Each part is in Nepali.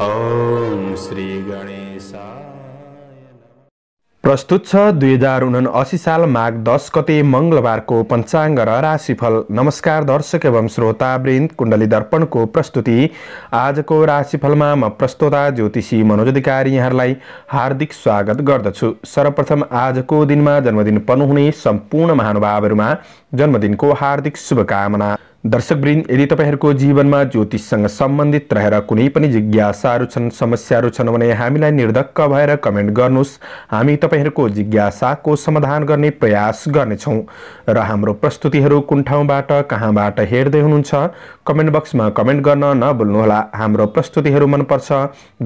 ओम श्री प्रस्तुत छ दुई हजार उनासी साल माघ दस गते मङ्गलबारको पञ्चाङ्ग र राशिफल नमस्कार दर्शक एवं श्रोता वृन्द कुण्डली दर्पणको प्रस्तुति आजको राशिफलमा म प्रस्तोता ज्योतिषी मनोज अधिकारी यहाँहरूलाई हार्दिक स्वागत गर्दछु सर्वप्रथम आजको दिनमा जन्मदिन पर्नुहुने सम्पूर्ण महानुभावहरूमा जन्मदिनको हार्दिक शुभकामना दर्शक दर्शकवृन्द यदि तपाईँहरूको जीवनमा ज्योतिषसँग सम्बन्धित रहेर कुनै पनि जिज्ञासाहरू छन् समस्याहरू छन् भने हामीलाई निर्धक्क भएर कमेन्ट गर्नुहोस् हामी तपाईँहरूको जिज्ञासाको समाधान गर्ने प्रयास गर्नेछौँ र हाम्रो प्रस्तुतिहरू कुन ठाउँबाट कहाँबाट हेर्दै हुनुहुन्छ कमेन्ट बक्समा कमेन्ट गर्न नभुल्नुहोला हाम्रो प्रस्तुतिहरू मनपर्छ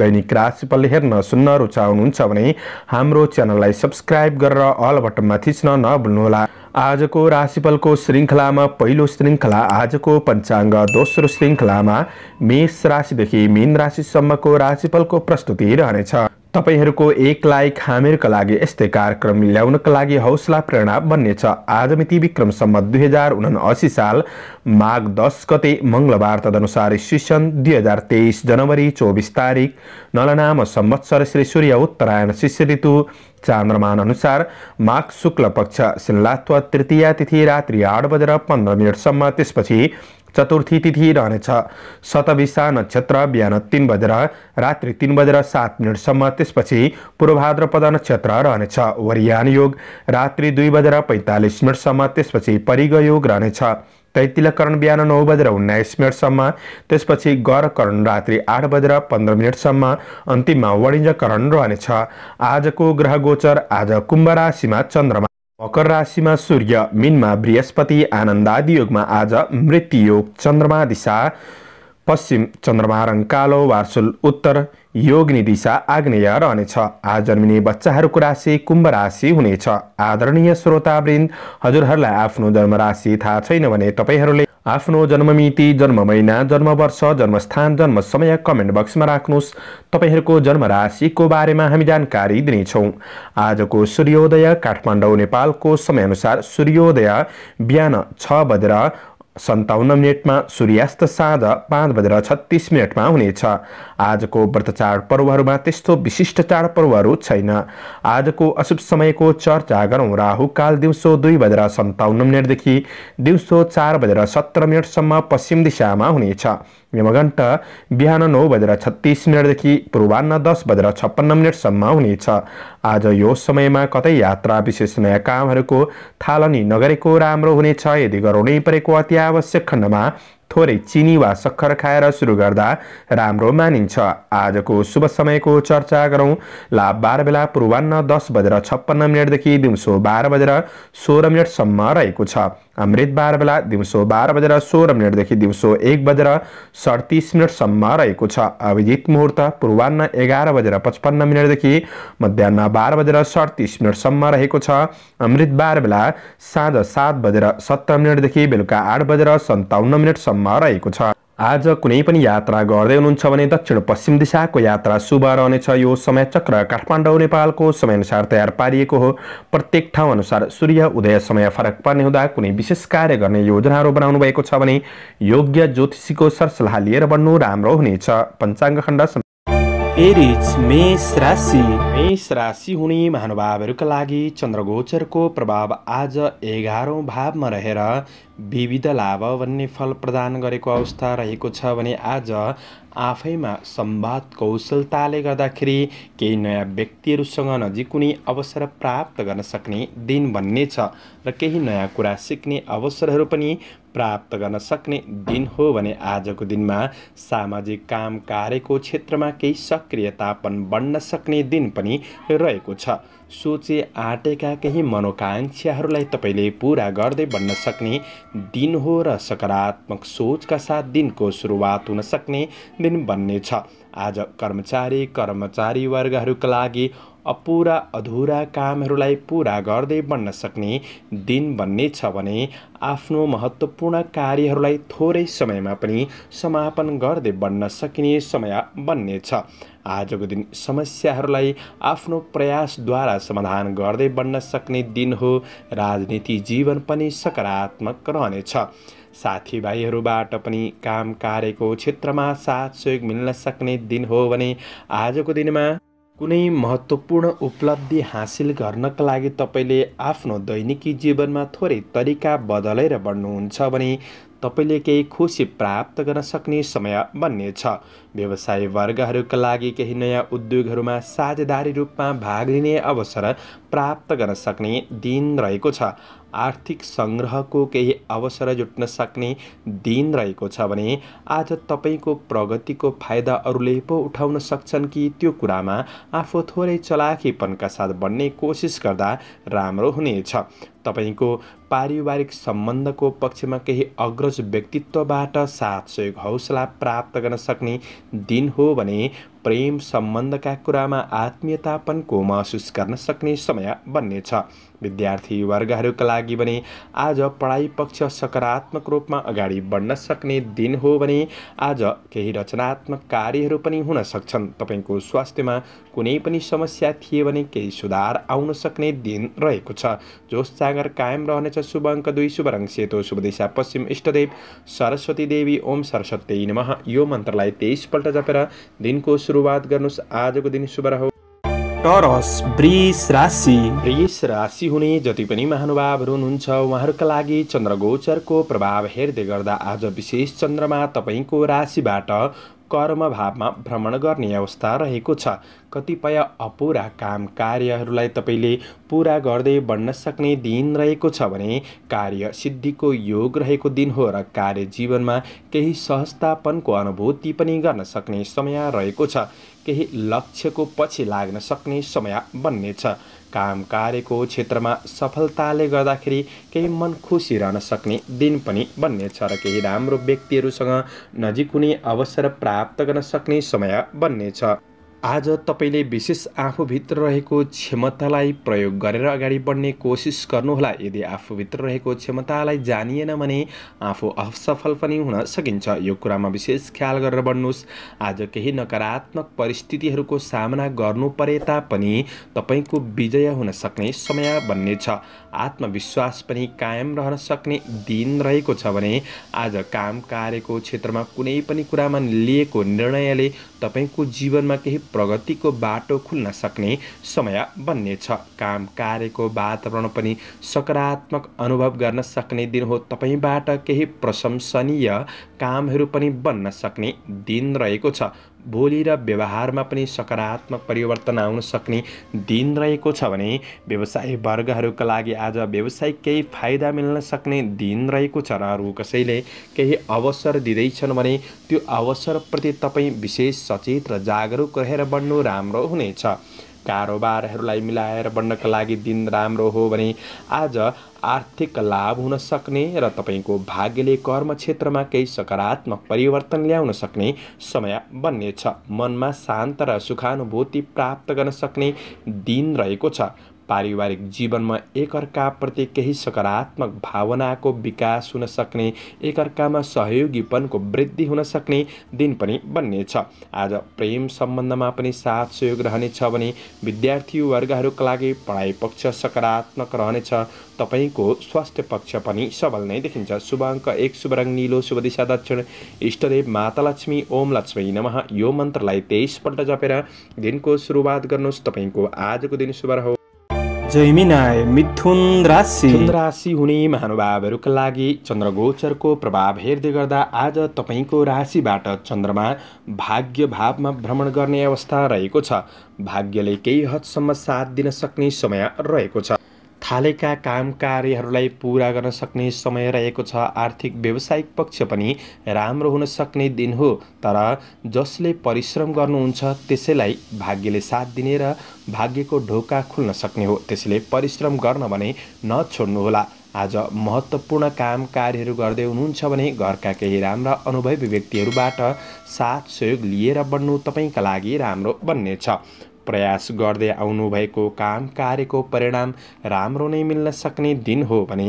दैनिक राशिफल हेर्न सुन्न रुचाउनुहुन्छ भने हाम्रो च्यानललाई सब्सक्राइब गरेर अल बटनमा थिच्न नभुल्नुहोला आजको राशिफलको श्रृङ्खलामा पहिलो श्रृङ्खला आजको पञ्चाङ्ग दोस्रो श्रृङ्खलामा मेष राशिदेखि मीन राशिसम्मको राशिफलको प्रस्तुति रहनेछ तपाईँहरूको एक लाइक हामीहरूका लागि यस्तै कार्यक्रम ल्याउनका लागि हौसला प्रेरणा बन्नेछ आज मिति विक्रमसम्म दुई हजार उनासी साल माघ दस गते मङ्गलबार तदनुसार सिसन दुई हजार तेइस जनवरी चौबिस तारिक नलनाम संवत्सर श्री सूर्य उत्तरायण शिष्य ऋतु चान्द्रमान अनुसार माघ शुक्ल पक्ष सिल्लात्व तृतीया तिथि रात्रि आठ बजेर पन्ध्र मिनटसम्म त्यसपछि चतुर्थी तिथि रहनेछ शतविसा नक्षत्र बिहान तिन बजेर रात्रि तिन बजेर सात मिनटसम्म त्यसपछि पूर्वभाद्रपद नक्षत्र रहनेछ वरियान योग रात्रि दुई बजेर पैँतालिस मिनटसम्म त्यसपछि परिग योग रहनेछ तैतिलकरण बिहान नौ बजेर उन्नाइस मिनटसम्म त्यसपछि गरकरण रात्रि आठ बजेर पन्ध्र मिनटसम्म अन्तिममा वणिज्यकरण रहनेछ आजको ग्रह गोचर आज कुम्भ राशिमा चन्द्रमा मकर राशिमा सूर्य मिनमा बृहस्पति आनन्दादि योगमा आज मृत्यु योग चन्द्रमा दिशा पश्चिम चन्द्रमा रङ कालो वार्सुल उत्तर योगनी दिशा आग्नेय रहनेछ आज जन्मिने बच्चाहरूको राशि कुम्भ राशि हुनेछ आदरणीय श्रोतावृन्द हजुरहरूलाई आफ्नो जन्म राशि थाहा छैन भने तपाईँहरूले आफ्नो जन्ममिति जन्म महिना जन्म वर्ष जन्मस्थान जन्म समय कमेन्ट बक्समा राख्नुहोस् तपाईँहरूको जन्म राशिको बारेमा हामी जानकारी दिनेछौँ आजको सूर्योदय काठमाडौँ नेपालको समयअनुसार सूर्योदय बिहान छ बजेर सन्ताउन्न मिनटमा सूर्यास्त साँझ पाँच बजेर छत्तिस मिनटमा हुनेछ आजको व्रत चाडपर्वहरूमा त्यस्तो विशिष्ट चाडपर्वहरू छैन आजको अशुभ समयको चर्चा गरौँ राहुकाल दिउँसो दुई बजेर सन्ताउन्न मिनटदेखि दिउँसो चार बजेर सत्र मिनटसम्म पश्चिम दिशामा हुनेछ यमघण्ट बिहान नौ बजेर छत्तिस मिनटदेखि पूर्वान्न दस बजेर छप्पन्न मिनटसम्म हुनेछ आज यो समयमा कतै यात्रा विशेष नयाँ कामहरूको थालनी नगरेको राम्रो हुनेछ यदि गराउनै परेको अति आवश्यक खण्डमा थोरै चिनी वा सक्खर खाएर सुरु गर्दा राम्रो मानिन्छ आजको शुभ समयको चर्चा गरौँ ला बाह्र बेला पूर्वान्न दस बजेर छप्पन्न मिनटदेखि दिउँसो बाह्र बजेर सोह्र मिनटसम्म रहेको छ अमृत बाह्र बेला दिउँसो बाह्र बजेर सोह्र मिनटदेखि दिउँसो एक बजेर सडतिस मिनटसम्म रहेको छ अभिजित मुहुर्त पूर्वान्न एघार बजेर पचपन्न मिनटदेखि मध्याह बाह्र बजेर सडतिस मिनटसम्म रहेको छ अमृत बाह्र बेला साँझ सात बजेर सत्र मिनटदेखि बेलुका आठ बजेर सन्ताउन्न मिनटसम्म क्रममा रहेको छ आज कुनै पनि यात्रा गर्दै हुनुहुन्छ भने दक्षिण पश्चिम दिशाको यात्रा शुभ रहनेछ यो समय चक्र काठमाडौँ नेपालको समयअनुसार तयार पारिएको हो प्रत्येक ठाउँ अनुसार सूर्य उदय समय फरक पर्ने हुँदा कुनै विशेष कार्य गर्ने योजनाहरू बनाउनु भएको छ भने योग्य ज्योतिषीको सरसल्लाह लिएर बन्नु राम्रो हुनेछ पञ्चाङ्ग खण्ड मेष राशि मेष राशि हुने महानुभावहरूका लागि चन्द्रगोचरको प्रभाव आज एघारौँ भावमा रहेर विविध लाभ भन्ने फल प्रदान गरेको अवस्था रहेको छ भने आज आफैमा संवाद कौशलताले गर्दाखेरि केही नयाँ व्यक्तिहरूसँग नजिक हुने अवसर प्राप्त गर्न सक्ने दिन भन्ने छ र केही नयाँ कुरा सिक्ने अवसरहरू पनि प्राप्त गर्न सक्ने दिन हो भने आजको दिनमा सामाजिक काम कार्यको क्षेत्रमा केही सक्रियतापन बन्न सक्ने दिन पनि रहेको छ सोचे आँटेका केही मनोकाङ्क्षाहरूलाई तपाईँले पुरा गर्दै बन्न सक्ने दिन हो र सकारात्मक सोचका साथ दिनको सुरुवात हुन सक्ने दिन बन्नेछ आज कर्मचारी कर्मचारी वर्गहरूका लागि अपुरा अधुरा कामहरूलाई पुरा गर्दै बन्न सक्ने दिन बन्ने छ भने आफ्नो महत्त्वपूर्ण कार्यहरूलाई थोरै समयमा पनि समापन गर्दै बन्न सकिने समय बन्नेछ आजको दिन समस्याहरूलाई आफ्नो प्रयासद्वारा समाधान गर्दै बन्न सक्ने दिन हो राजनीति जीवन पनि सकारात्मक रहनेछ साथीभाइहरूबाट पनि काम कार्यको क्षेत्रमा साथ सहयोग मिल्न सक्ने दिन हो भने आजको दिनमा कुनै महत्त्वपूर्ण उपलब्धि हासिल गर्नका लागि तपाईँले आफ्नो दैनिकी जीवनमा थोरै तरिका बदलेर बढ्नुहुन्छ भने तपाईँले केही खुसी प्राप्त गर्न सक्ने समय बन्नेछ व्यवसाय वर्गहरूका लागि केही नयाँ उद्योगहरूमा साझेदारी रूपमा भाग लिने अवसर प्राप्त गर्न सक्ने दिन रहेको छ आर्थिक सङ्ग्रहको केही अवसर जुट्न सक्ने दिन रहेको छ भने आज तपाईँको प्रगतिको फाइदा अरूले पो उठाउन सक्छन् कि त्यो कुरामा आफू थोरै चलाखीपनका साथ बन्ने कोसिस गर्दा राम्रो हुनेछ तपाईँको पारिवारिक सम्बन्धको पक्षमा केही अग्रज व्यक्तित्वबाट साथ सहयोग हौसला प्राप्त गर्न सक्ने दिन हो भने प्रेम सम्बन्धका कुरामा आत्मीयतापनको महसुस गर्न सक्ने समय बन्नेछ विद्यार्थी वर्गहरूका लागि भने आज पढाइ पक्ष सकारात्मक रूपमा अगाडि बढ्न सक्ने दिन हो भने आज केही रचनात्मक कार्यहरू पनि हुन सक्छन् तपाईँको स्वास्थ्यमा कुनै पनि समस्या थिए भने केही सुधार आउन सक्ने दिन रहेको छ जोस जागर कायम रहनेछ शुभ अङ्क दुई शुभ रङ सेतो शुभ दिशा पश्चिम इष्टदेव सरस्वती देवी ओम सरस्वती नमः यो मन्त्रलाई तेइसपल्ट जपेर दिनको सुरुवात गर्नुहोस् आजको दिन शुभ रहो टरस वृष राशि वृष राशि हुने जति पनि महानुभावहरू हुनुहुन्छ उहाँहरूका लागि चन्द्र गोचरको प्रभाव हेर्दै गर्दा आज विशेष चन्द्रमा तपाईँको राशिबाट कर्म भावमा भ्रमण गर्ने अवस्था रहेको छ कतिपय अपुरा काम कार्यहरूलाई तपाईँले पुरा गर्दै बन्न सक्ने दिन रहेको छ भने कार्य सिद्धिको योग रहेको दिन हो र कार्य जीवनमा केही सहजतापनको अनुभूति पनि गर्न सक्ने समय रहेको छ केही लक्ष्यको पछि लाग्न सक्ने समय बन्नेछ काम कार्यको क्षेत्रमा सफलताले गर्दाखेरि केही मन खुसी रहन सक्ने दिन पनि बन्नेछ र केही राम्रो व्यक्तिहरूसँग नजिक हुने अवसर प्राप्त गर्न सक्ने समय बन्नेछ आज तपाईँले विशेष आफूभित्र रहेको क्षमतालाई प्रयोग गरेर अगाडि बढ्ने कोसिस गर्नुहोला यदि आफूभित्र रहेको क्षमतालाई जानिएन भने आफू असफल पनि हुन सकिन्छ यो कुरामा विशेष ख्याल गरेर बढ्नुहोस् आज केही नकारात्मक परिस्थितिहरूको सामना गर्नु परे तापनि तपाईँको विजय हुन सक्ने समय बन्ने छ आत्मविश्वास पनि कायम रहन सक्ने दिन रहेको छ भने आज काम कार्यको क्षेत्रमा कुनै पनि कुरामा लिएको निर्णयले तपाईँको जीवनमा केही प्रगतिको बाटो खुल्न सक्ने समय बन्नेछ काम कार्यको वातावरण पनि सकारात्मक अनुभव गर्न सक्ने दिन हो तपाईँबाट केही प्रशंसनीय कामहरू पनि बन्न सक्ने दिन रहेको छ बोली र व्यवहारमा पनि सकारात्मक परिवर्तन आउन सक्ने दिन रहेको छ भने व्यवसाय वर्गहरूका लागि आज व्यवसाय केही फाइदा मिल्न सक्ने दिन रहेको छ र अरू कसैले केही अवसर दिँदैछन् भने त्यो अवसरप्रति तपाईँ विशेष सचेत र जागरुक रहेर बढ्नु राम्रो हुनेछ कारोबारहरूलाई मिलाएर बढ्नका लागि दिन राम्रो हो भने आज आर्थिक लाभ हुन सक्ने र तपाईँको भाग्यले कर्म क्षेत्रमा केही सकारात्मक परिवर्तन ल्याउन सक्ने समय बन्नेछ मनमा शान्त र सुखानुभूति प्राप्त गर्न सक्ने दिन रहेको छ पारिवारिक जीवनमा एकअर्काप्रति केही सकारात्मक भावनाको विकास हुन सक्ने एकअर्कामा सहयोगीपनको वृद्धि हुन सक्ने दिन पनि बन्नेछ आज प्रेम सम्बन्धमा पनि साथ सहयोग रहनेछ भने विद्यार्थी वर्गहरूका लागि पढाइ पक्ष सकारात्मक रहनेछ तपाईँको स्वास्थ्य पक्ष पनि सबल नै देखिन्छ शुभ अङ्क एक शुभ रङ निलो शुभ दिशा दक्षिण इष्टदेव माता लक्ष्मी ओम लक्ष्मी नमः यो मन्त्रलाई तेइसपल्ट जपेर दिनको सुरुवात गर्नुहोस् तपाईँको आजको दिन शुभ रह जयमिनाय मिथुन राशि मिथुन राशि हुने महानुभावहरूका लागि चन्द्रगोचरको प्रभाव हेर्दै गर्दा आज तपाईँको राशिबाट चन्द्रमा भाग्य भावमा भ्रमण गर्ने अवस्था रहेको छ भाग्यले केही हदसम्म साथ दिन सक्ने समय रहेको छ थालेका काम कार्यहरूलाई पुरा गर्न सक्ने समय रहेको छ आर्थिक व्यवसायिक पक्ष पनि राम्रो हुन सक्ने दिन हो तर जसले परिश्रम गर्नुहुन्छ त्यसैलाई भाग्यले साथ दिने र भाग्यको ढोका खुल्न सक्ने हो त्यसैले परिश्रम गर्न भने नछोड्नुहोला आज महत्त्वपूर्ण काम कार्यहरू गर्दै हुनुहुन्छ भने घरका केही राम्रा अनुभवी व्यक्तिहरूबाट साथ सहयोग लिएर बन्नु तपाईँका लागि राम्रो बन्नेछ प्रयास गर्दै आउनुभएको काम कार्यको परिणाम राम्रो नै मिल्न सक्ने दिन हो भने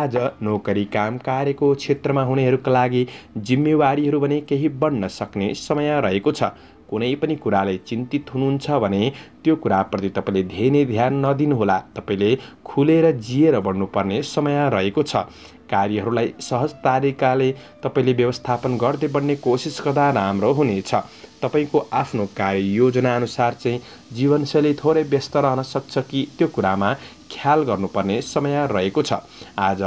आज नोकरी काम कार्यको क्षेत्रमा हुनेहरूका लागि जिम्मेवारीहरू भने केही बढ्न सक्ने समय रहेको छ कुनै पनि कुराले चिन्तित हुनुहुन्छ भने त्यो कुराप्रति तपाईँले धेरै नै ध्यान नदिनुहोला तपाईँले खुलेर जिएर बढ्नुपर्ने समय रहेको छ कार्यहरूलाई सहज तरिकाले तपाईँले व्यवस्थापन गर्दै बढ्ने कोसिस गर्दा राम्रो हुनेछ तपाईँको आफ्नो कार्य योजनाअनुसार चाहिँ जीवनशैली थोरै व्यस्त रहन सक्छ कि त्यो कुरामा ख्याल गर्नुपर्ने समय रहेको छ आज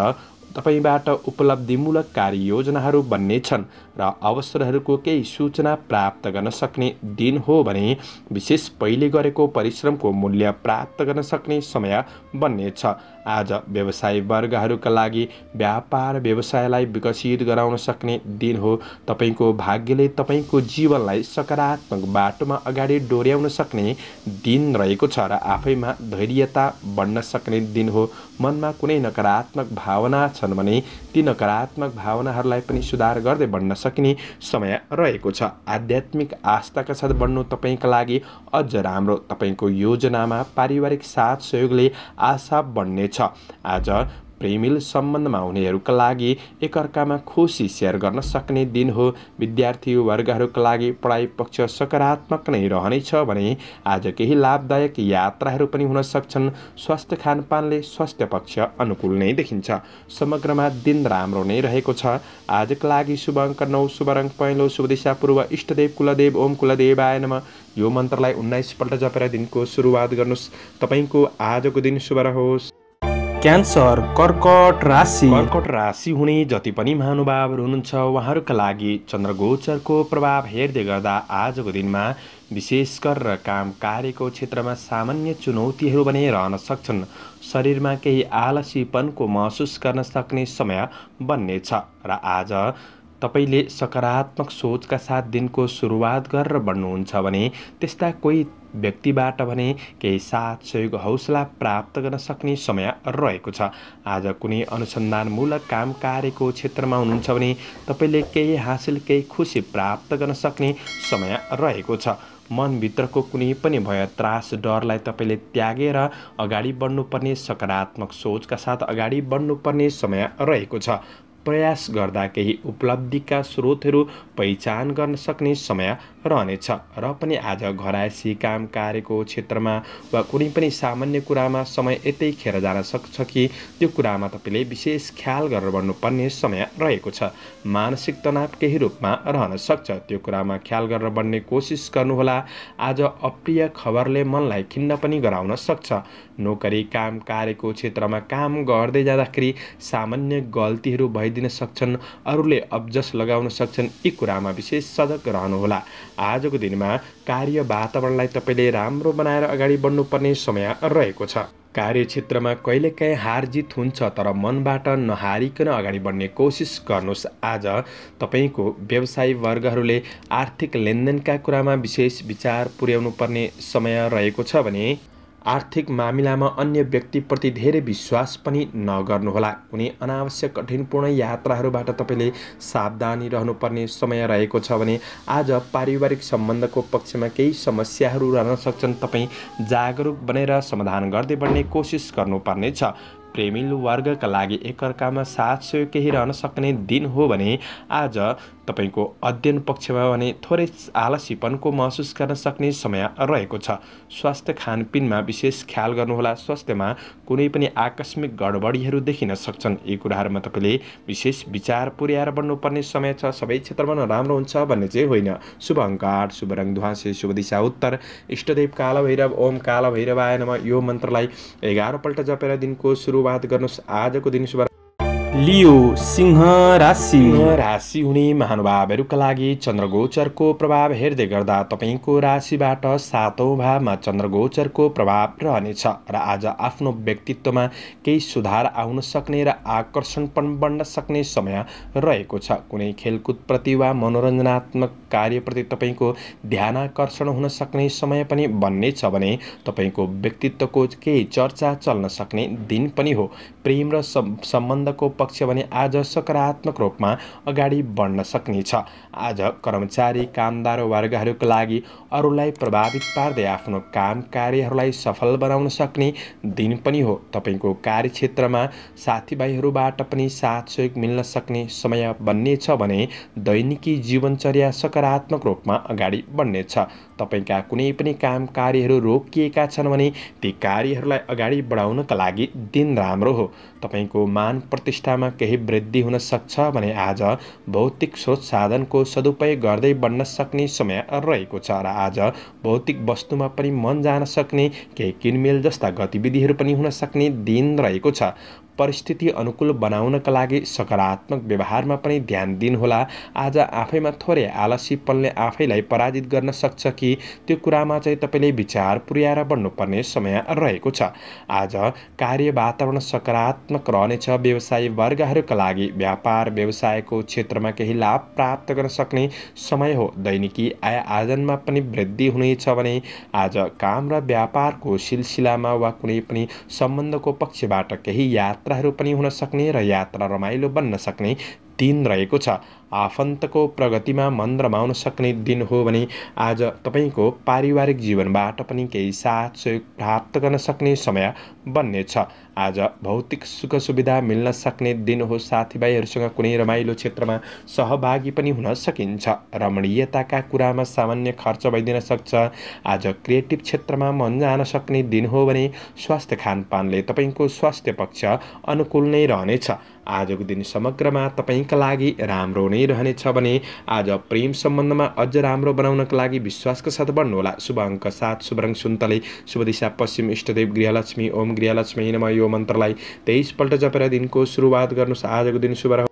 तपाईँबाट उपलब्धिमूलक कार्ययोजनाहरू छन् र अवसरहरूको केही सूचना प्राप्त गर्न सक्ने दिन हो भने विशेष पहिले गरेको परिश्रमको मूल्य प्राप्त गर्न सक्ने समय बन्नेछ आज व्यवसाय वर्गहरूका लागि व्यापार व्यवसायलाई विकसित गराउन सक्ने दिन हो तपाईँको भाग्यले तपाईँको जीवनलाई सकारात्मक बाटोमा अगाडि डोर्याउन सक्ने दिन रहेको छ र आफैमा धैर्यता बढ्न सक्ने दिन हो मनमा कुनै नकारात्मक भावना छन् भने ती नकारात्मक भावनाहरूलाई पनि सुधार गर्दै बढ्न सक्ने समय रहेको छ आध्यात्मिक आस्थाका साथ बढ्नु तपाईँका लागि अझ राम्रो तपाईँको योजनामा पारिवारिक साथ सहयोगले आशा बढ्नेछ छ आज प्रेमिल सम्बन्धमा हुनेहरूका लागि एकअर्कामा खुसी सेयर गर्न सक्ने दिन हो विद्यार्थी वर्गहरूका लागि पढाइ पक्ष सकारात्मक नै रहनेछ भने आज केही लाभदायक यात्राहरू पनि हुन सक्छन् स्वास्थ्य खानपानले स्वास्थ्य पक्ष अनुकूल नै देखिन्छ समग्रमा दिन राम्रो नै रहेको छ आजका लागि शुभ अङ्क नौ शुभ रङ पहेँलो शुभ दिशा पूर्व इष्टदेव कुलदेव ओम कुलदेव आय यो मन्त्रलाई उन्नाइसपल्ट जपेर दिनको सुरुवात गर्नुहोस् तपाईँको आजको दिन शुभ रहोस् क्यान्सर कर्कट राशि कर्कट राशि हुने जति पनि महानुभावहरू हुनुहुन्छ उहाँहरूका लागि चन्द्रगोचरको प्रभाव हेर्दै गर्दा आजको दिनमा विशेष गरेर काम कार्यको क्षेत्रमा सामान्य चुनौतीहरू भने रहन सक्छन् शरीरमा केही आलसीपनको महसुस गर्न सक्ने समय बन्नेछ र आज तपाईँले सकारात्मक सोचका साथ दिनको सुरुवात गरेर बढ्नुहुन्छ भने त्यस्ता कोही व्यक्तिबाट भने केही साथ सहयोग हौसला प्राप्त गर्न सक्ने समय रहेको छ आज कुनै अनुसन्धानमूलक काम कार्यको क्षेत्रमा हुनुहुन्छ भने तपाईँले केही हासिल केही खुसी प्राप्त गर्न सक्ने समय रहेको छ मनभित्रको कुनै पनि भय त्रास डरलाई तपाईँले त्यागेर अगाडि बढ्नुपर्ने सकारात्मक सोचका साथ अगाडि बढ्नुपर्ने समय रहेको छ प्रयास गर्दा केही उपलब्धिका स्रोतहरू पहिचान गर्न सक्ने समय रहनेछ र पनि आज घरायसी काम कार्यको क्षेत्रमा वा कुनै पनि सामान्य कुरामा समय यतै खेर जान सक्छ कि त्यो कुरामा तपाईँले विशेष ख्याल गरेर बढ्नुपर्ने समय रहेको छ मानसिक तनाव केही रूपमा रहन सक्छ त्यो कुरामा ख्याल गरेर बढ्ने कोसिस गर्नुहोला आज अप्रिय खबरले मनलाई खिन्न पनि गराउन सक्छ नोकरी काम कार्यको क्षेत्रमा काम गर्दै जाँदाखेरि सामान्य गल्तीहरू भइदिन सक्छन् अरूले अब्जस लगाउन सक्छन् यी कुरामा विशेष सजग रहनुहोला आजको दिनमा कार्य वातावरणलाई तपाईँले राम्रो बनाएर अगाडि बढ्नुपर्ने समय रहेको छ कार्यक्षेत्रमा कहिलेकाहीँ हार जित हुन्छ तर मनबाट नहारिकन अगाडि बढ्ने कोसिस गर्नुहोस् आज तपाईँको व्यवसायी वर्गहरूले आर्थिक लेनदेनका कुरामा विशेष विचार पुर्याउनु पर्ने समय रहेको छ भने आर्थिक मामिलामा अन्य व्यक्तिप्रति धेरै विश्वास पनि नगर्नुहोला कुनै अनावश्यक कठिनपूर्ण यात्राहरूबाट तपाईँले सावधानी रहनुपर्ने समय रहेको छ भने आज पारिवारिक सम्बन्धको पक्षमा केही समस्याहरू रहन सक्छन् तपाईँ जागरुक बनेर समाधान गर्दै बढ्ने कोसिस गर्नुपर्नेछ प्रेमिल वर्गका लागि एकअर्कामा साथ सहयोग केही रहन सक्ने दिन हो भने आज तपाईँको अध्ययन पक्षमा भने थोरै आलसीपनको महसुस गर्न सक्ने समय रहेको छ स्वास्थ्य खानपिनमा विशेष ख्याल गर्नुहोला स्वास्थ्यमा कुनै पनि आकस्मिक गडबडीहरू देखिन सक्छन् यी कुराहरूमा तपाईँले विशेष विचार पुर्याएर बन्नुपर्ने समय छ सबै क्षेत्रमा नराम्रो हुन्छ भन्ने चाहिँ होइन शुभ अङ्क आठ शुभ रङ धुवासे शुभ दिशा उत्तर इष्टदेव काल भैरव ओम काल भैरवाय नम यो मन्त्रलाई एघारपल्ट जपेर दिनको सुरुवात गर्नुहोस् आजको दिन शुभ लियो सिंह राशि राशि हुने महानुभावहरूका लागि चन्द्रगोचरको प्रभाव हेर्दै गर्दा तपाईँको राशिबाट सातौँ भावमा चन्द्रगोचरको प्रभाव रहनेछ र आज आफ्नो व्यक्तित्वमा केही सुधार आउन सक्ने र आकर्षण पनि बन्न सक्ने समय रहेको छ कुनै खेलकुदप्रति वा मनोरञ्जनात्मक कार्यप्रति तपाईँको ध्यान आकर्षण हुन सक्ने समय पनि बन्नेछ भने तपाईँको व्यक्तित्वको केही चर्चा चल्न सक्ने दिन पनि हो प्रेम र सम्बन्धको पक्ष भने आज सकारात्मक रूपमा अगाडि बढ्न सक्नेछ आज कर्मचारी कामदार वर्गहरूको लागि अरूलाई प्रभावित पार्दै आफ्नो काम कार्यहरूलाई सफल बनाउन सक्ने दिन पनि हो तपाईँको कार्यक्षेत्रमा साथीभाइहरूबाट पनि साथ सहयोग मिल्न सक्ने समय बन्नेछ भने दैनिकी जीवनचर्या सकारात्मक रूपमा अगाडि बढ्नेछ तपाईँका कुनै पनि काम कार्यहरू रोकिएका छन् भने ती कार्यहरूलाई अगाडि बढाउनका लागि दिन राम्रो हो तपाईँको मान प्रतिष्ठामा केही वृद्धि हुन सक्छ भने आज भौतिक स्रोत साधनको सदुपयोग गर्दै बढ्न सक्ने समय रहेको छ र आज भौतिक वस्तुमा पनि मन जान सक्ने केही किनमेल जस्ता गतिविधिहरू पनि हुन सक्ने दिन रहेको छ परिस्थिति अनुकूल बनाउनका लागि सकारात्मक व्यवहारमा पनि ध्यान दिनुहोला आज आफैमा थोरै आलसीपनले आफैलाई पराजित गर्न सक्छ कि त्यो कुरामा चाहिँ तपाईँले विचार पुर्याएर बढ्नुपर्ने समय रहेको छ आज कार्य वातावरण सकारात्मक रहनेछ व्यवसायी वर्गहरूका लागि व्यापार व्यवसायको क्षेत्रमा केही लाभ प्राप्त गर्न सक्ने समय हो दैनिकी आय आर्जनमा पनि वृद्धि हुनेछ भने आज काम र व्यापारको सिलसिलामा वा कुनै पनि सम्बन्धको पक्षबाट केही याद यात्राहरू पनि हुन सक्ने र यात्रा रमाइलो बन्न सक्ने दिन रहेको छ आफन्तको प्रगतिमा मन रमाउन सक्ने दिन हो भने आज तपाईँको पारिवारिक जीवनबाट पनि केही साथ सहयोग प्राप्त गर्न सक्ने समय बन्नेछ आज भौतिक सुख सुविधा मिल्न सक्ने दिन हो साथीभाइहरूसँग कुनै रमाइलो क्षेत्रमा सहभागी पनि हुन सकिन्छ रमणीयताका कुरामा सामान्य खर्च भइदिन सक्छ आज क्रिएटिभ क्षेत्रमा मन जान सक्ने दिन हो भने स्वास्थ्य खानपानले तपाईँको स्वास्थ्य पक्ष अनुकूल नै रहनेछ आजको दिन समग्रमा तपाईँका लागि राम्रो रहनेछ भने आज प्रेम सम्बन्धमा अझ राम्रो बनाउनका लागि विश्वासको साथ बढ्नुहोला शुभ अङ्क सात शुभ रङ सुन्तले शुभ दिशा पश्चिम इष्टदेव गृहलक्ष्मी ओम गृहलक्ष्मी नम यो मन्त्रलाई तेइसपल्ट जपेर दिनको सुरुवात गर्नुहोस् आजको दिन शुभ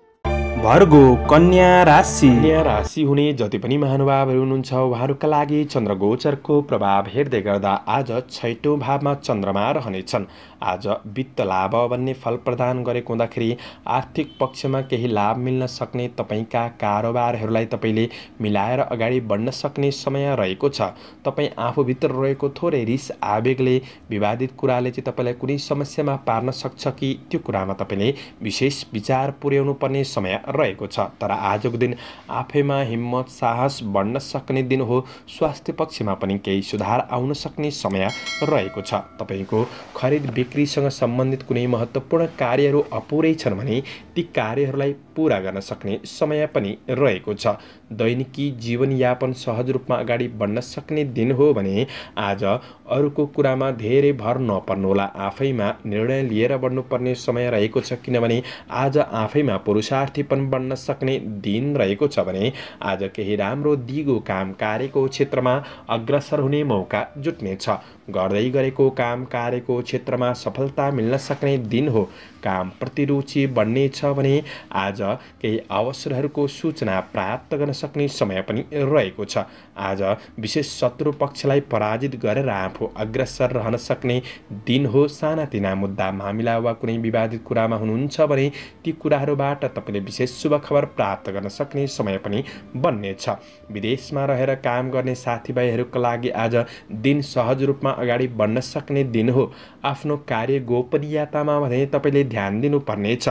भर्गो कन्या राशि कन्या राशि हुने जति पनि महानुभावहरू हुनुहुन्छ उहाँहरूका लागि चन्द्र गोचरको प्रभाव हेर्दै गर्दा आज छैटौँ भावमा चन्द्रमा रहनेछन् आज वित्त लाभ भन्ने फल प्रदान गरेको हुँदाखेरि आर्थिक पक्षमा केही लाभ मिल्न सक्ने तपाईँका कारोबारहरूलाई तपाईँले मिलाएर अगाडि बढ्न सक्ने समय रहेको छ तपाईँ आफूभित्र रहेको थोरै रिस आवेगले विवादित कुराले चाहिँ तपाईँलाई कुनै समस्यामा पार्न सक्छ कि त्यो कुरामा तपाईँले विशेष विचार पुर्याउनु पर्ने समय रहेको छ तर आजको दिन आफैमा हिम्मत साहस बढ्न सक्ने दिन हो स्वास्थ्य पक्षमा पनि केही सुधार आउन सक्ने समय रहेको छ तपाईँको खरिद बिक्रीसँग सम्बन्धित कुनै महत्त्वपूर्ण कार्यहरू अपुरै छन् भने ती कार्यहरूलाई पुरा गर्न सक्ने समय पनि रहेको छ दैनिकी जीवनयापन सहज रूपमा अगाडि बढ्न सक्ने दिन हो भने आज अरूको कुरामा धेरै भर नपर्नुहोला आफैमा निर्णय लिएर बढ्नुपर्ने समय रहेको छ किनभने आज आफैमा पुरुषार्थीपन बढ्न सक्ने दिन रहेको छ भने आज केही राम्रो दिगो काम कार्यको क्षेत्रमा अग्रसर हुने मौका जुट्नेछ गर्दै गरेको काम कार्यको क्षेत्रमा सफलता मिल्न सक्ने दिन हो कामप्रति रुचि बढ्ने छ भने आज केही अवसरहरूको सूचना प्राप्त गर्न सक्ने समय पनि रहेको छ आज विशेष शत्रु पक्षलाई पराजित गरेर आफू अग्रसर रहन सक्ने दिन हो सानातिना मुद्दा मामिला वा कुनै विवादित कुरामा हुनुहुन्छ भने ती कुराहरूबाट तपाईँले विशेष शुभ खबर प्राप्त गर्न सक्ने समय पनि बन्नेछ विदेशमा रहेर काम गर्ने साथीभाइहरूका लागि आज दिन सहज रूपमा अगाडि बढ्न सक्ने दिन हो आफ्नो कार्य गोपनीयतामा भने तपाईँले ध्यान दिनुपर्नेछ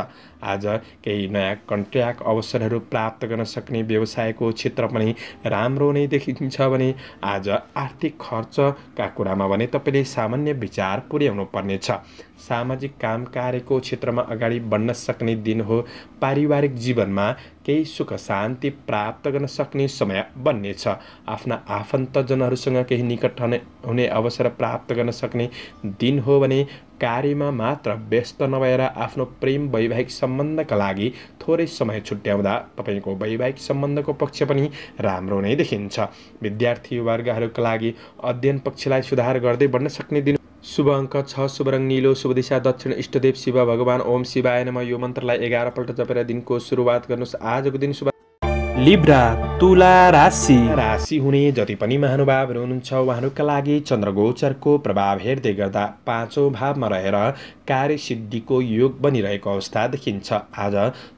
आज केही नयाँ कन्ट्र्याक्ट अवसरहरू प्राप्त गर्न सक्ने व्यवसायको क्षेत्र पनि राम्रो नै देखिन्छ भने आज आर्थिक खर्चका कुरामा भने तपाईँले सामान्य विचार पुर्याउनु पर्नेछ सामाजिक काम कार्यको क्षेत्रमा अगाडि बढ्न सक्ने दिन हो पारिवारिक जीवनमा केही सुख शान्ति प्राप्त गर्न सक्ने समय बन्नेछ आफ्ना आफन्तजनहरूसँग केही निकट हुने अवसर प्राप्त गर्न सक्ने दिन हो भने कार्यमा मात्र व्यस्त नभएर आफ्नो प्रेम वैवाहिक सम्बन्धका लागि थोरै समय छुट्याउँदा तपाईँको वैवाहिक सम्बन्धको पक्ष पनि राम्रो नै देखिन्छ विद्यार्थी वर्गहरूका लागि अध्ययन पक्षलाई सुधार गर्दै बढ्न सक्ने दिन शुभ अङ्क छ शुभ रङ निलो शुभ दिशा दक्षिण इष्टदेव शिव भगवान ओम शिवाय नम यो मन्त्रलाई एघारपल्ट जपेर दिनको सुरुवात गर्नुहोस् आजको दिन शुभ लिब्रा तुला राशि राशि हुने जति पनि महानुभावहरू हुनुहुन्छ उहाँहरूका लागि चन्द्रगोचरको प्रभाव हेर्दै गर्दा पाँचौँ भावमा रहेर कार्यसिद्धिको योग बनिरहेको अवस्था देखिन्छ आज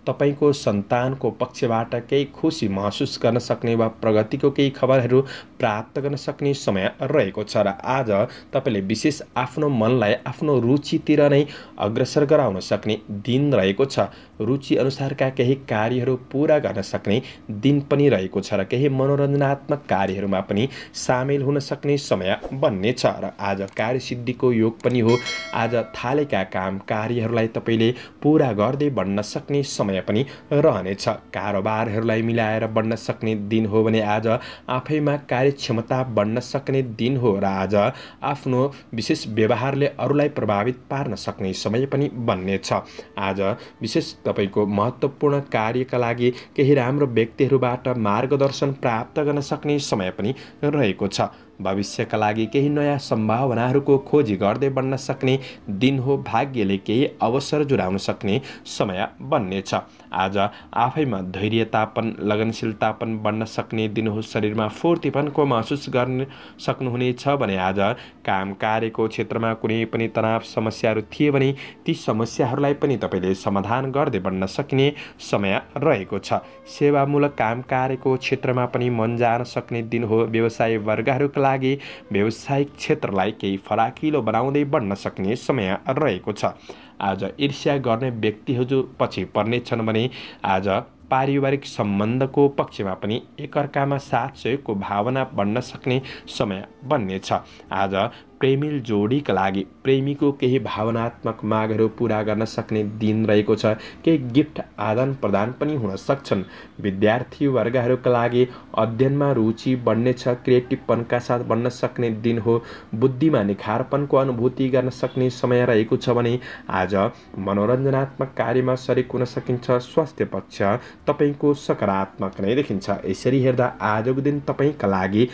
तपाईँको सन्तानको पक्षबाट केही खुसी महसुस गर्न सक्ने वा प्रगतिको केही खबरहरू प्राप्त गर्न सक्ने समय रहेको छ र आज तपाईँले विशेष आफ्नो मनलाई आफ्नो रुचितिर नै अग्रसर गराउन सक्ने दिन रहेको छ रुचिअनुसारका केही कार्यहरू पुरा गर्न सक्ने दिन पनि रहेको छ र केही मनोरञ्जनात्मक कार्यहरूमा पनि सामेल हुन सक्ने समय बन्नेछ र आज कार्यसिद्धिको योग पनि हो आज थालेका काम कार्यहरूलाई तपाईँले पुरा गर्दै बन्न सक्ने समय पनि रहनेछ कारोबारहरूलाई मिलाएर बन्न सक्ने दिन हो भने आज आफैमा कार्यक्षमता बन्न सक्ने दिन हो र आज आफ्नो विशेष व्यवहारले अरूलाई प्रभावित पार्न सक्ने समय पनि बन्नेछ आज विशेष तपाईँको महत्त्वपूर्ण कार्यका लागि केही राम्रो व्यक्ति व्यक्तिहरूबाट मार्गदर्शन प्राप्त गर्न सक्ने समय पनि रहेको छ भविष्यका लागि केही नयाँ सम्भावनाहरूको खोजी गर्दै बन्न सक्ने दिन हो भाग्यले केही अवसर जुराउन सक्ने समय बन्नेछ आज आफैमा धैर्यतापन लगनशीलतापन बन्न सक्ने दिन हो शरीरमा फुर्तिपनको महसुस गर्न सक्नुहुनेछ भने आज काम कार्यको क्षेत्रमा कुनै पनि तनाव समस्याहरू थिए भने ती समस्याहरूलाई पनि तपाईँले समाधान गर्दै बन्न सक्ने समय रहेको छ सेवामूलक काम कार्यको क्षेत्रमा पनि मन जान सक्ने दिन हो व्यवसाय वर्गहरूका लागि व्यावसायिक क्षेत्रलाई केही फराकिलो बनाउँदै बढ्न सक्ने समय रहेको छ आज ईर्ष्या गर्ने व्यक्तिहरू पछि छन् भने आज पारिवारिक सम्बन्धको पक्षमा पनि एकअर्कामा साथ सहयोगको भावना बढ्न सक्ने समय बन्नेछ आज प्रेमिल जोडीका लागि प्रेमीको केही भावनात्मक मागहरू पुरा गर्न सक्ने दिन रहेको छ केही गिफ्ट आदान प्रदान पनि हुन सक्छन् विद्यार्थीवर्गहरूका लागि अध्ययनमा रुचि बढ्नेछ क्रिएटिभपनका साथ बन्न सक्ने दिन हो बुद्धिमा निखारपनको अनुभूति गर्न सक्ने समय रहेको छ भने आज मनोरञ्जनात्मक कार्यमा सरेक हुन सकिन्छ स्वास्थ्य पक्ष तपाईँको सकारात्मक नै देखिन्छ यसरी हेर्दा आजको दिन तपाईँका लागि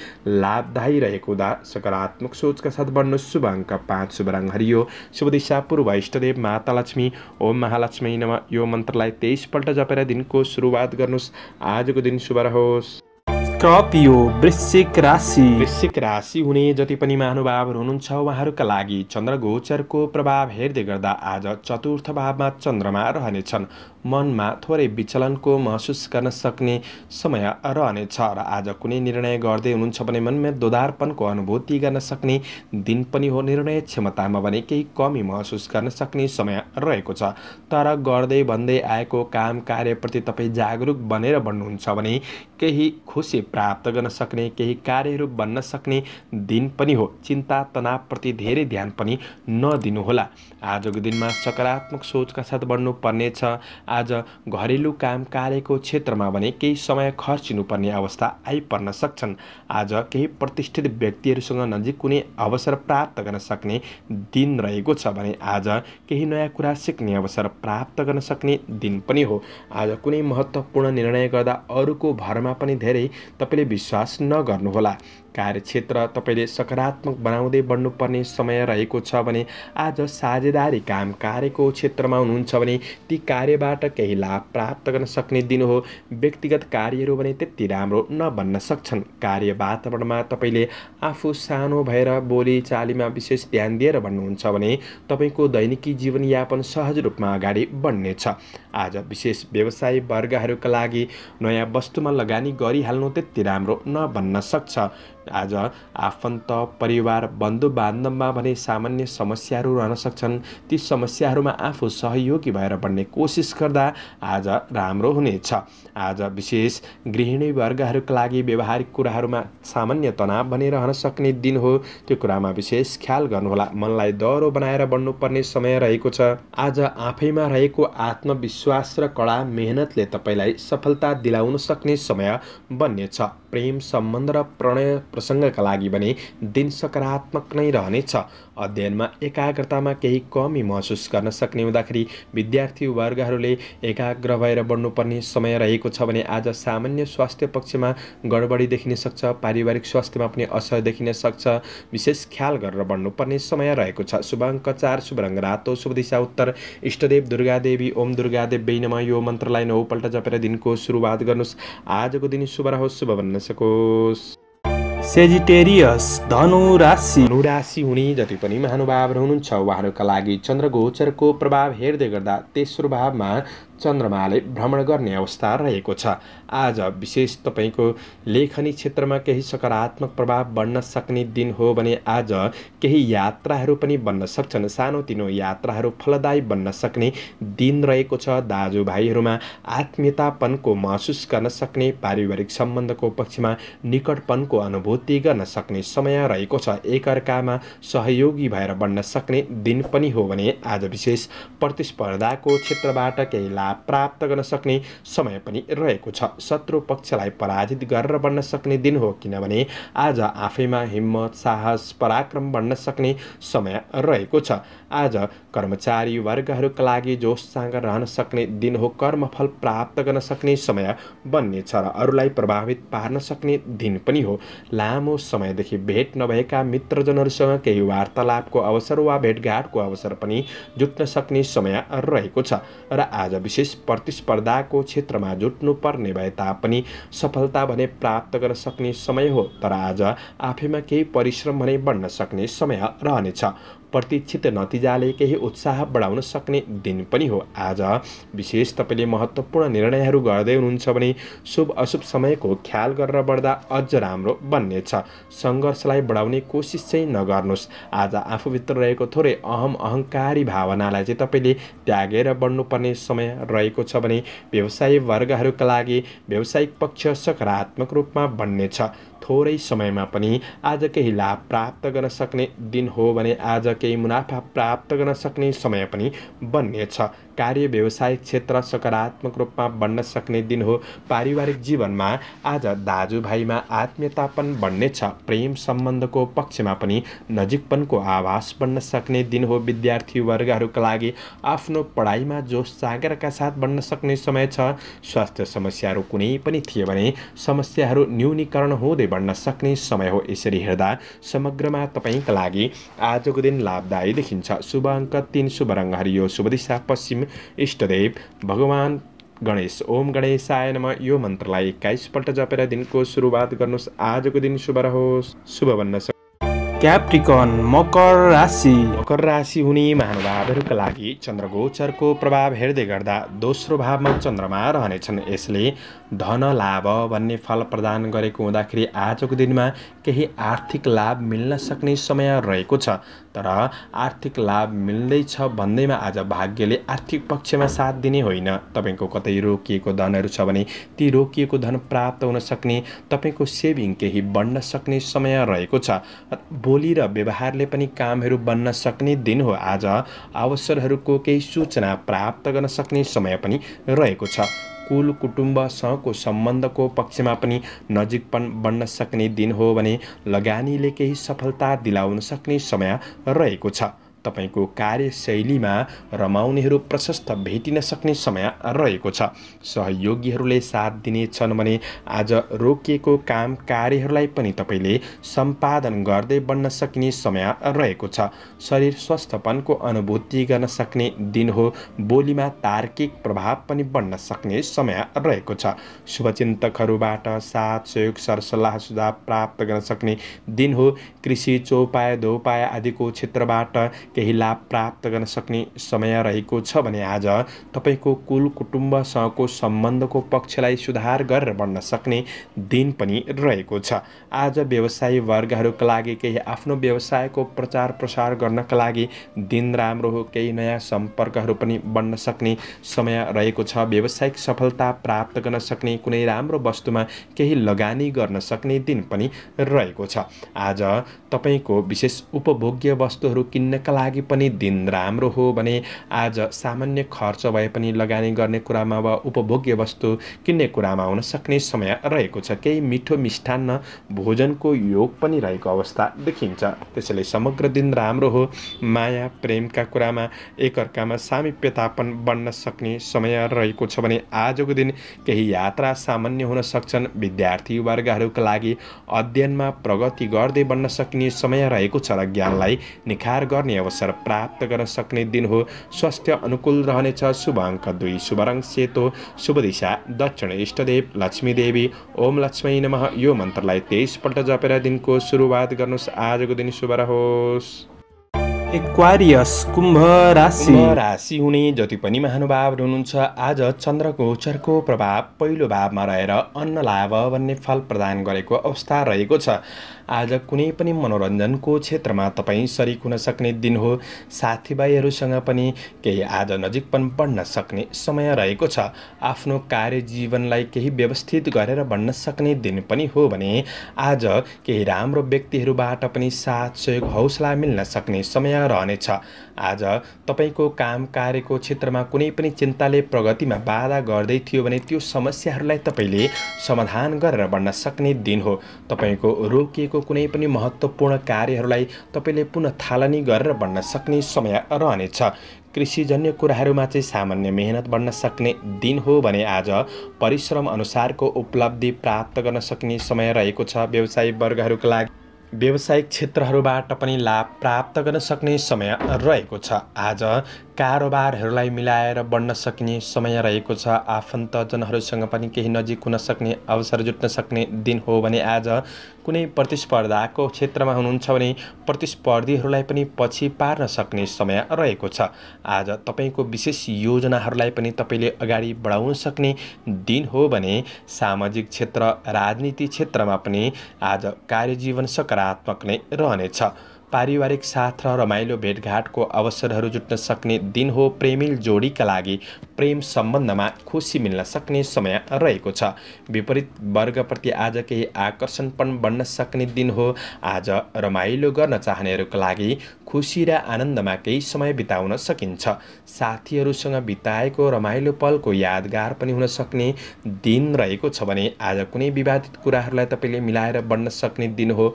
लाभदायी रहेको हुँदा सकारात्मक सोचका साथ बढ्नु शुभ अङ्क पाँच शुभ रङ हरियो शुभ दिशा पूर्व इष्टदेव माता लक्ष्मी ओम महालक्ष्मी नम यो मन्त्रलाई तेइसपल्ट जपेर दिनको सुरुवात गर्नुहोस् आजको दिन शुभ रहोस् स्कर्पियो वृश्चिक राशि वृश्चिक राशि हुने जति पनि महानुभावहरू हुनुहुन्छ उहाँहरूका लागि चन्द्र गोचरको प्रभाव हेर्दै गर्दा आज चतुर्थ भावमा चन्द्रमा रहनेछन् मनमा थोरै विचलनको महसुस गर्न सक्ने समय रहनेछ र आज कुनै निर्णय गर्दै हुनुहुन्छ भने मनमा दोधारपनको अनुभूति गर्न सक्ने दिन पनि हो निर्णय क्षमतामा भने केही कमी महसुस गर्न सक्ने समय रहेको छ तर गर्दै भन्दै आएको काम कार्यप्रति तपाईँ जागरुक बनेर भन्नुहुन्छ भने केही खुसी प्राप्त गर्न सक्ने केही कार्यरूप बन्न सक्ने दिन पनि हो चिन्ता तनावप्रति धेरै ध्यान पनि नदिनुहोला आजको दिनमा सकारात्मक सोचका साथ बढ्नुपर्नेछ आज घरेलु काम कार्यको क्षेत्रमा भने केही समय खर्चिनुपर्ने अवस्था आइपर्न सक्छन् आज केही प्रतिष्ठित व्यक्तिहरूसँग नजिक कुनै अवसर प्राप्त गर्न सक्ने दिन रहेको छ भने आज केही नयाँ कुरा सिक्ने अवसर प्राप्त गर्न सक्ने दिन पनि हो आज कुनै महत्त्वपूर्ण निर्णय गर्दा अरूको भरमा पनि धेरै तपाईँले विश्वास नगर्नुहोला कार्यक्षेत्र तपाईँले सकारात्मक बनाउँदै बढ्नुपर्ने समय रहेको छ भने आज साझेदारी काम कार्यको क्षेत्रमा हुनुहुन्छ भने ती कार्यबाट केही लाभ प्राप्त गर्न सक्ने दिन हो व्यक्तिगत कार्यहरू भने त्यति राम्रो नभन्न सक्छन् कार्य वातावरणमा तपाईँले आफू सानो भएर बोलीचालीमा विशेष ध्यान दिएर भन्नुहुन्छ भने तपाईँको दैनिकी जीवनयापन सहज रूपमा अगाडि बढ्नेछ आज विशेष व्यवसाय वर्गहरूका लागि नयाँ वस्तुमा लगानी गरिहाल्नु त्यति राम्रो नभन्न सक्छ आज आफन्त परिवार बन्धु बान्धवमा भने सामान्य समस्याहरू रहन सक्छन् ती समस्याहरूमा आफू सहयोगी भएर बन्ने कोसिस गर्दा आज राम्रो हुनेछ आज विशेष गृहिणी वर्गहरूका लागि व्यवहारिक कुराहरूमा सामान्य तनाव भने रहन सक्ने दिन हो त्यो कुरामा विशेष ख्याल गर्नुहोला मनलाई दह्रो बनाएर बन्नुपर्ने समय रहेको छ आज आफैमा रहेको आत्मविश्वास र कडा मेहनतले तपाईँलाई सफलता दिलाउन सक्ने समय बन्नेछ प्रेम सम्बन्ध र प्रणय प्रसङ्गका लागि भने दिन सकारात्मक नै रहनेछ अध्ययनमा एकाग्रतामा केही कमी महसुस गर्न सक्ने हुँदाखेरि विद्यार्थी वर्गहरूले एकाग्र भएर बढ्नुपर्ने समय रहेको छ भने आज सामान्य स्वास्थ्य पक्षमा गडबडी देखिन सक्छ पारिवारिक स्वास्थ्यमा पनि असर देखिन सक्छ विशेष ख्याल गरेर बढ्नुपर्ने समय रहेको छ शुभ अङ्क चार शुभ रातो शुभ दिशा उत्तर इष्टदेव दुर्गादेवी ओम दुर्गादेव बेनमा यो मन्त्रलाई नौपल्ट जपेर दिनको सुरुवात गर्नुहोस् आजको दिन शुभ रहोस् शुभ भन्न सकोस् सेजिटेरियस धनु राशि धनु राशि हुने जति पनि महानुभावहरू हुनुहुन्छ उहाँहरूका लागि गोचरको प्रभाव हेर्दै गर्दा तेस्रो भावमा चन्द्रमाले भ्रमण गर्ने अवस्था रहेको छ आज विशेष तपाईँको लेखनी क्षेत्रमा केही सकारात्मक प्रभाव बन्न सक्ने दिन हो भने आज केही यात्राहरू पनि बन्न सक्छन् सानोतिनो यात्राहरू फलदायी बन्न सक्ने दिन रहेको छ दाजुभाइहरूमा आत्मीयतापनको महसुस गर्न सक्ने पारिवारिक सम्बन्धको पक्षमा निकटपनको अनुभूति गर्न सक्ने समय रहेको छ एकअर्कामा सहयोगी भएर बन्न सक्ने दिन पनि हो भने आज विशेष प्रतिस्पर्धाको क्षेत्रबाट केही लाभ प्राप्त गर्न सक्ने समय पनि रहेको छ शत्रु पक्षलाई पराजित गरेर बन्न सक्ने दिन हो किनभने आज आफैमा हिम्मत साहस पराक्रम बन्न सक्ने समय रहेको छ आज कर्मचारी वर्गहरूका लागि जोससँग रहन सक्ने दिन हो कर्मफल प्राप्त गर्न सक्ने समय बन्नेछ र अरूलाई प्रभावित पार्न सक्ने दिन पनि हो लामो समयदेखि भेट नभएका मित्रजनहरूसँग केही वार्तालापको अवसर वा भेटघाटको अवसर पनि जुट्न सक्ने समय रहेको छ र आज विशेष प्रतिस्पर्धाको क्षेत्रमा जुट्नुपर्ने भए भए तापनि सफलता भने प्राप्त गर्न सक्ने समय हो तर आज आफैमा केही परिश्रम भने बढ्न सक्ने समय रहनेछ प्रतीक्षित नतिजाले केही उत्साह बढाउन सक्ने दिन पनि हो आज विशेष तपाईँले महत्त्वपूर्ण निर्णयहरू गर्दै हुनुहुन्छ भने शुभ अशुभ समयको ख्याल गरेर बढ्दा अझ राम्रो बन्नेछ सङ्घर्षलाई बढाउने कोसिस चाहिँ नगर्नुहोस् आज आफूभित्र रहेको थोरै अहम अहङ्कारी भावनालाई चाहिँ तपाईँले त्यागेर बढ्नुपर्ने समय रहेको छ भने व्यवसाय वर्गहरूका लागि व्यावसायिक पक्ष सकारात्मक रूपमा बन्नेछ थोरै समयमा पनि आज केही लाभ प्राप्त गर्न सक्ने दिन हो भने आज केही मुनाफा प्राप्त गर्न सक्ने समय पनि बन्नेछ कार्य व्यवसाय क्षेत्र सकारात्मक रूपमा बढ्न सक्ने दिन हो पारिवारिक जीवनमा आज दाजुभाइमा आत्मीयतापन बढ्नेछ प्रेम सम्बन्धको पक्षमा पनि नजिकपनको आवास बन्न सक्ने दिन हो विद्यार्थी वर्गहरूका लागि आफ्नो पढाइमा जोस जागरका साथ बन्न सक्ने समय छ स्वास्थ्य समस्याहरू कुनै पनि थिए भने समस्याहरू न्यूनीकरण हुँदै पढ्न सक्ने समय हो यसरी हेर्दा समग्रमा तपाईँका लागि आजको दिन लाभदायी देखिन्छ शुभ अङ्क तिन शुभ रङ हरियो शुभ दिशा पश्चिम इष्टदेव भगवान् गणेश ओम गणेशाय नम यो मन्त्रलाई एक्काइसपल्ट जपेर दिनको सुरुवात गर्नुहोस् आजको दिन शुभ रहोस् शुभ भन्न सक क्याप्टिकन मकर राशि मकर राशि हुने महानुभावहरूका लागि चन्द्रगोचरको प्रभाव हेर्दै गर्दा दोस्रो भावमा चन्द्रमा रहनेछन् यसले धन लाभ भन्ने फल प्रदान गरेको हुँदाखेरि आजको दिनमा केही आर्थिक लाभ मिल्न सक्ने समय रहेको छ तर आर्थिक लाभ मिल्दैछ भन्दैमा आज भाग्यले आर्थिक पक्षमा साथ दिने होइन तपाईँको कतै रोकिएको धनहरू छ भने ती रोकिएको धन प्राप्त हुन सक्ने तपाईँको सेभिङ केही बढ्न सक्ने समय रहेको छ बोली र व्यवहारले पनि कामहरू बन्न सक्ने दिन हो आज अवसरहरूको केही सूचना प्राप्त गर्न सक्ने समय पनि रहेको छ कुल कुटुम्बसँगको सम्बन्धको पक्षमा पनि नजिकपन बन्न सक्ने दिन हो भने लगानीले केही सफलता दिलाउन सक्ने समय रहेको छ तपाईँको कार्यशैलीमा रमाउनेहरू प्रशस्त भेटिन सक्ने समय रहेको छ सहयोगीहरूले साथ दिनेछन् भने आज रोकिएको काम कार्यहरूलाई पनि तपाईँले सम्पादन गर्दै बन्न सकिने समय रहेको छ शरीर स्वस्थपनको अनुभूति गर्न सक्ने दिन हो बोलीमा तार्किक प्रभाव पनि बढ्न सक्ने समय रहेको छ शुभचिन्तकहरूबाट साथ सहयोग सरसल्लाह सुझाव प्राप्त गर्न सक्ने दिन हो कृषि चौपाय धोपाय आदिको क्षेत्रबाट केही लाभ प्राप्त गर्न सक्ने समय रहेको छ भने आज तपाईँको कुल कुटुम्बसँगको सम्बन्धको पक्षलाई सुधार गरेर बढ्न सक्ने दिन पनि रहेको छ आज व्यवसायी वर्गहरूका लागि केही आफ्नो व्यवसायको प्रचार प्रसार गर्नका लागि दिन राम्रो हो केही नयाँ सम्पर्कहरू पनि बन्न सक्ने समय रहेको छ व्यावसायिक सफलता प्राप्त गर्न सक्ने कुनै राम्रो वस्तुमा केही लगानी गर्न सक्ने दिन पनि रहेको छ आज तपाईँको विशेष उपभोग्य वस्तुहरू किन्नका लागि पनि दिन राम्रो हो भने आज सामान्य खर्च भए पनि लगानी गर्ने कुरामा वा उपभोग्य वस्तु किन्ने कुरामा हुन सक्ने समय रहेको छ केही मिठो मिष्ठान्न भोजनको योग पनि रहेको अवस्था देखिन्छ त्यसैले समग्र दिन राम्रो हो माया प्रेमका कुरामा एकअर्कामा सामिप्यतापन बन्न सक्ने समय रहेको छ भने आजको दिन केही यात्रा सामान्य हुन सक्छन् विद्यार्थी वर्गहरूका लागि अध्ययनमा प्रगति गर्दै बन्न सक्ने समय रहेको छ र ज्ञानलाई निखार गर्ने अवस्था अवसर प्राप्त गर्न सक्ने दिन हो स्वास्थ्य अनुकूल रहनेछ शुभ अङ्क दुई शुभ रङ सेतो शुभ दिशा दक्षिण इष्टदेव लक्ष्मी देवी ओम लक्ष्मी नमः यो मन्त्रलाई तेइसपल्ट जपेर दिनको सुरुवात गर्नुहोस् आजको दिन शुभ रहोस् एक्वारियस कुम्भ राशि राशि हुने जति पनि महानुभावहरू हुनुहुन्छ आज चन्द्रको गोचरको प्रभाव पहिलो भावमा रहेर अन्न लाभ भन्ने फल प्रदान गरेको अवस्था रहेको छ आज कुनै पनि मनोरञ्जनको क्षेत्रमा तपाईँ सरिक हुन सक्ने दिन हो साथीभाइहरूसँग पनि केही आज नजिक नजिकपन बढ्न सक्ने समय रहेको छ आफ्नो कार्य जीवनलाई केही व्यवस्थित गरेर बन्न सक्ने दिन पनि हो भने आज केही राम्रो व्यक्तिहरूबाट पनि साथ सहयोग हौसला मिल्न सक्ने समय रहनेछ आज तपाईँको काम कार्यको क्षेत्रमा कुनै पनि चिन्ताले प्रगतिमा बाधा गर्दै थियो भने त्यो समस्याहरूलाई तपाईँले समाधान गरेर बढ्न सक्ने दिन हो तपाईँको रोकिएको कुनै पनि महत्त्वपूर्ण कार्यहरूलाई तपाईँले पुनः थालनी गरेर बन्न सक्ने समय रहनेछ कृषिजन्य कुराहरूमा चाहिँ सामान्य मेहनत बन्न सक्ने दिन हो भने आज परिश्रम अनुसारको उपलब्धि प्राप्त गर्न सक्ने समय रहेको छ व्यवसायी वर्गहरूको लागि व्यावसायिक क्षेत्रहरूबाट पनि लाभ प्राप्त गर्न सक्ने समय रहेको छ आज कारोबारहरूलाई मिलाएर बढ्न सकिने समय रहेको छ आफन्तजनहरूसँग पनि केही नजिक हुन सक्ने अवसर जुट्न सक्ने दिन हो भने आज कुनै प्रतिस्पर्धाको क्षेत्रमा हुनुहुन्छ भने प्रतिस्पर्धीहरूलाई पनि पछि पार्न सक्ने समय रहेको छ आज तपाईँको विशेष योजनाहरूलाई पनि तपाईँले अगाडि बढाउन सक्ने दिन हो भने सामाजिक क्षेत्र राजनीति क्षेत्रमा पनि आज कार्यजीवन सकारात्मक नै रहनेछ पारिवारिक साथ र रमाइलो भेटघाटको अवसरहरू जुट्न सक्ने दिन हो प्रेमिल जोडीका लागि प्रेम सम्बन्धमा खुसी मिल्न सक्ने समय रहेको छ विपरीत वर्गप्रति आज केही आकर्षण पनि बन्न सक्ने दिन हो आज रमाइलो गर्न चाहनेहरूको लागि खुसी र आनन्दमा केही समय बिताउन सकिन्छ साथीहरूसँग बिताएको रमाइलो पलको यादगार पनि हुन सक्ने दिन रहेको छ भने आज कुनै विवादित कुराहरूलाई तपाईँले मिलाएर बन्न सक्ने दिन हो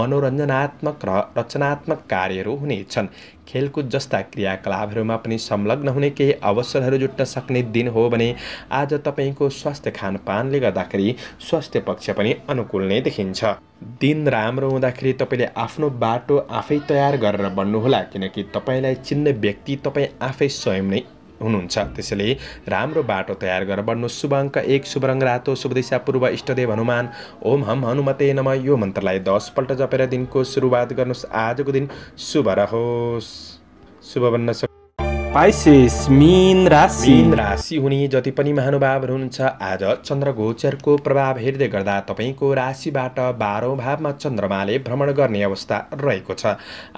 मनोरञ्जनात्मक र रचना रचनात्मक कार्यहरू हुनेछन् खेलकुद जस्ता क्रियाकलापहरूमा पनि संलग्न हुने केही अवसरहरू जुट्न सक्ने दिन हो भने आज तपाईँको स्वास्थ्य खानपानले गर्दाखेरि स्वास्थ्य पक्ष पनि अनुकूल नै देखिन्छ दिन राम्रो हुँदाखेरि तपाईँले आफ्नो बाटो आफै तयार गरेर बन्नुहोला किनकि तपाईँलाई चिन्ने व्यक्ति तपाईँ आफै स्वयं नै हुनुहुन्छ त्यसैले राम्रो बाटो तयार गरेर बढ्नुहोस् शुभ अङ्क एक शुभ रङ रातो शुभ दिशा पूर्व इष्टदेव हनुमान ओम हम हनुमते नम यो मन्त्रलाई दसपल्ट जपेर दिनको सुरुवात गर्नुहोस् आजको दिन शुभ रहोस् शुभ बन्न पाइसेस मिन राशि मिन राशि हुने जति पनि महानुभावहरू हुनुहुन्छ आज चन्द्र गोचरको प्रभाव हेर्दै गर्दा तपाईँको राशिबाट बाह्रौँ भावमा चन्द्रमाले भ्रमण गर्ने अवस्था रहेको छ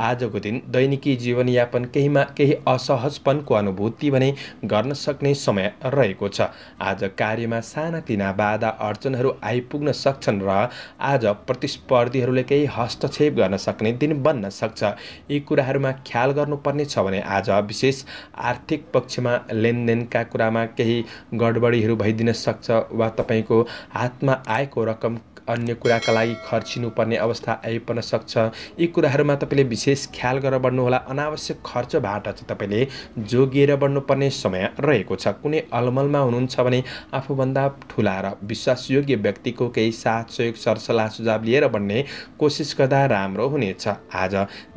आजको दिन दैनिकी जीवनयापन केहीमा केही असहजपनको अनुभूति भने गर्न सक्ने समय रहेको छ आज कार्यमा सानातिना बाधा अडचनहरू आइपुग्न सक्छन् र आज प्रतिस्पर्धीहरूले केही हस्तक्षेप गर्न सक्ने दिन बन्न सक्छ यी कुराहरूमा ख्याल गर्नुपर्ने छ भने आज विशेष आर्थिक पक्षमा लेनदेनका कुरामा केही गडबडीहरू भइदिन सक्छ वा तपाईँको हातमा आएको रकम अन्य कुराका लागि खर्चिनुपर्ने अवस्था आइपर्न सक्छ यी कुराहरूमा तपाईँले विशेष ख्याल गरेर बढ्नुहोला अनावश्यक खर्चबाट चाहिँ तपाईँले जोगिएर बढ्नुपर्ने समय रहेको छ कुनै अलमलमा हुनुहुन्छ भने आफूभन्दा ठुला र विश्वासयोग्य व्यक्तिको केही साथ सहयोग सरसल्लाह सुझाव लिएर बढ्ने कोसिस गर्दा राम्रो हुनेछ आज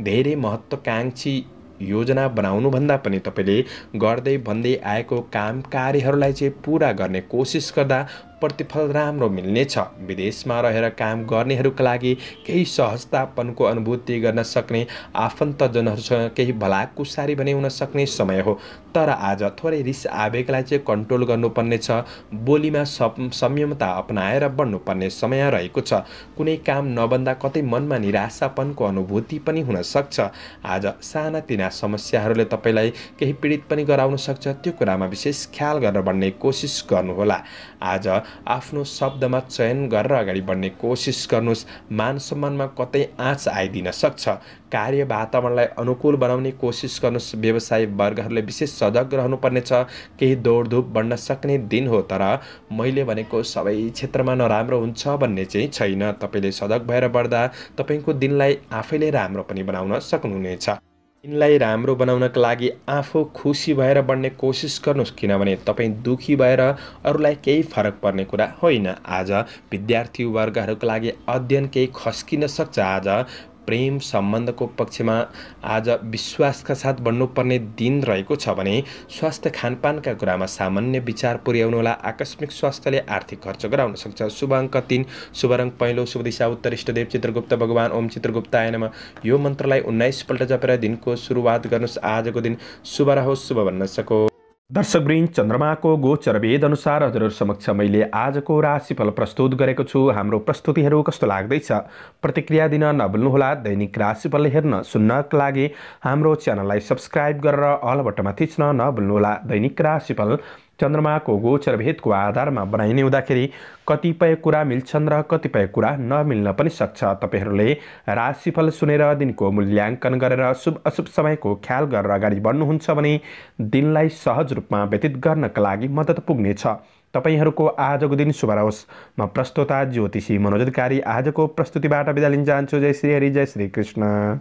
धेरै महत्त्वकाङ्क्षी योजना बनाउनुभन्दा पनि तपाईँले गर्दै भन्दै आएको काम कार्यहरूलाई चाहिँ पुरा गर्ने कोसिस गर्दा प्रतिफल राम्रो मिल्नेछ विदेशमा रहेर काम गर्नेहरूका लागि केही सहजतापनको अनुभूति गर्न सक्ने आफन्तजनहरूसँग केही भलाकुसारी भने हुन सक्ने समय हो तर आज थोरै रिस आवेगलाई चाहिँ कन्ट्रोल गर्नुपर्ने छ बोलीमा संयमता अपनाएर बढ्नुपर्ने समय रहेको छ कुनै काम नबन्दा कतै मनमा निराशापनको अनुभूति पनि हुन सक्छ आज सानातिना समस्याहरूले तपाईँलाई केही पीडित पनि गराउन सक्छ त्यो कुरामा विशेष ख्याल गर्न बढ्ने कोसिस गर्नुहोला आज आफ्नो शब्दमा चयन गरेर अगाडि बढ्ने कोसिस गर्नुहोस् मान सम्मानमा कतै आँच आइदिन सक्छ कार्य वातावरणलाई अनुकूल बनाउने कोसिस गर्नुहोस् व्यवसाय वर्गहरूले विशेष सजग रहनुपर्नेछ केही दौडधुप बढ्न सक्ने दिन हो तर मैले भनेको सबै क्षेत्रमा नराम्रो हुन्छ भन्ने चाहिँ छैन तपाईँले सजग भएर बढ्दा तपाईँको दिनलाई आफैले राम्रो पनि बनाउन सक्नुहुनेछ यिनलाई राम्रो बनाउनका लागि आफू खुसी भएर बढ्ने कोसिस गर्नुहोस् किनभने तपाईँ दुःखी भएर अरूलाई केही फरक पर्ने कुरा होइन आज विद्यार्थी लागि अध्ययन केही खस्किन सक्छ आज प्रेम सम्बन्धको पक्षमा आज विश्वासका साथ बढ्नुपर्ने दिन रहेको छ भने स्वास्थ्य खानपानका कुरामा सामान्य विचार पुर्याउनुहोला आकस्मिक स्वास्थ्यले आर्थिक खर्च गराउन सक्छ शुभ अङ्क तिन शुभ रङ पहिलो शुभ दिशा उत्तर इष्टदेव चित्रगुप्त भगवान् ओम चित्रगुप्त आयनमा यो मन्त्रलाई उन्नाइसपल्ट जपेर दिनको सुरुवात गर्नुहोस् आजको दिन शुभ रहोस् शुभ भन्न सको दर्शकवृन्द चन्द्रमाको गोचर वेद अनुसार हजुरहरू समक्ष मैले आजको राशिफल प्रस्तुत गरेको छु हाम्रो प्रस्तुतिहरू कस्तो लाग्दैछ प्रतिक्रिया दिन नभुल्नुहोला दैनिक राशिफल हेर्न सुन्नका लागि हाम्रो च्यानललाई सब्सक्राइब गरेर अल थिच्न नभुल्नुहोला दैनिक राशिफल चन्द्रमाको गोचर भेदको आधारमा बनाइने हुँदाखेरि कतिपय कुरा मिल्छन् र कतिपय कुरा नमिल्न पनि सक्छ तपाईँहरूले राशिफल सुनेर दिनको मूल्याङ्कन गरेर शुभ अशुभ समयको ख्याल गरेर अगाडि बढ्नुहुन्छ भने दिनलाई सहज रूपमा व्यतीत गर्नका लागि मद्दत पुग्नेछ तपाईँहरूको आजको दिन शुभ रहोस् म प्रस्तोता ज्योतिषी मनोजकारी आजको प्रस्तुतिबाट बिदा लिन चाहन्छु जय श्री हरि जय श्री कृष्ण